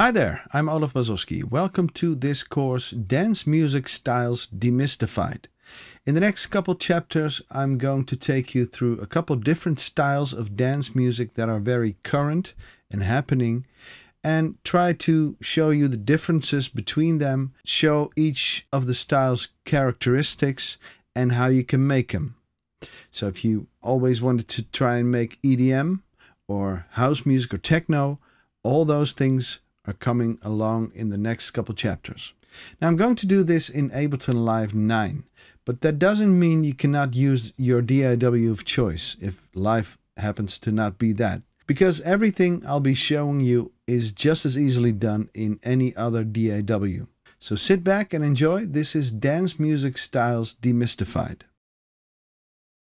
Hi there, I'm Olaf Mazowski. Welcome to this course, Dance Music Styles Demystified. In the next couple chapters, I'm going to take you through a couple different styles of dance music that are very current and happening, and try to show you the differences between them, show each of the styles' characteristics, and how you can make them. So if you always wanted to try and make EDM, or house music or techno, all those things are coming along in the next couple chapters. Now I'm going to do this in Ableton Live 9, but that doesn't mean you cannot use your DIW of choice if Live happens to not be that, because everything I'll be showing you is just as easily done in any other DIW. So sit back and enjoy. This is Dance Music Styles Demystified.